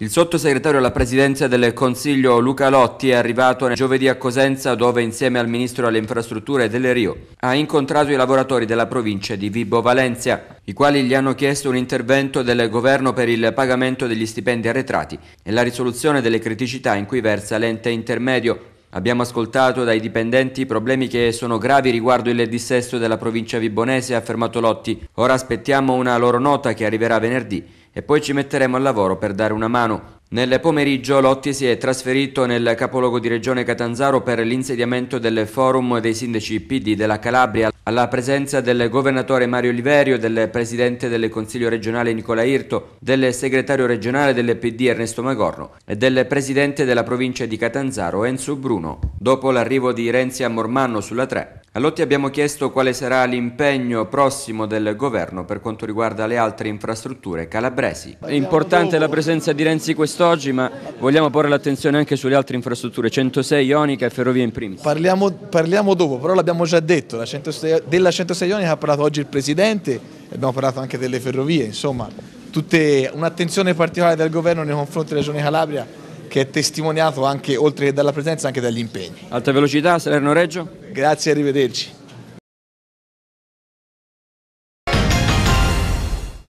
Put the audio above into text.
Il sottosegretario alla presidenza del Consiglio Luca Lotti è arrivato giovedì a Cosenza dove insieme al ministro alle infrastrutture e delle Rio ha incontrato i lavoratori della provincia di Vibo Valencia, i quali gli hanno chiesto un intervento del governo per il pagamento degli stipendi arretrati e la risoluzione delle criticità in cui versa l'ente intermedio Abbiamo ascoltato dai dipendenti problemi che sono gravi riguardo il dissesto della provincia vibonese, ha affermato Lotti. Ora aspettiamo una loro nota che arriverà venerdì e poi ci metteremo al lavoro per dare una mano. Nel pomeriggio Lotti si è trasferito nel capoluogo di regione Catanzaro per l'insediamento del forum dei sindaci PD della Calabria alla presenza del governatore Mario Oliverio, del presidente del Consiglio regionale Nicola Irto, del segretario regionale del PD Ernesto Magorno e del presidente della provincia di Catanzaro Enzo Bruno. Dopo l'arrivo di Renzi a Mormanno sulla 3, Allotti abbiamo chiesto quale sarà l'impegno prossimo del governo per quanto riguarda le altre infrastrutture calabresi. È importante la presenza di Renzi quest'oggi, ma vogliamo porre l'attenzione anche sulle altre infrastrutture, 106 Ionica e Ferrovie in primis. Parliamo, parliamo dopo, però l'abbiamo già detto, 106, della 106 Ionica ha parlato oggi il Presidente, abbiamo parlato anche delle ferrovie, insomma, tutte, un'attenzione particolare del governo nei confronti della Regione Calabria che è testimoniato anche, oltre che dalla presenza, anche dagli impegni. Alta velocità, Salerno-Reggio? Grazie, arrivederci.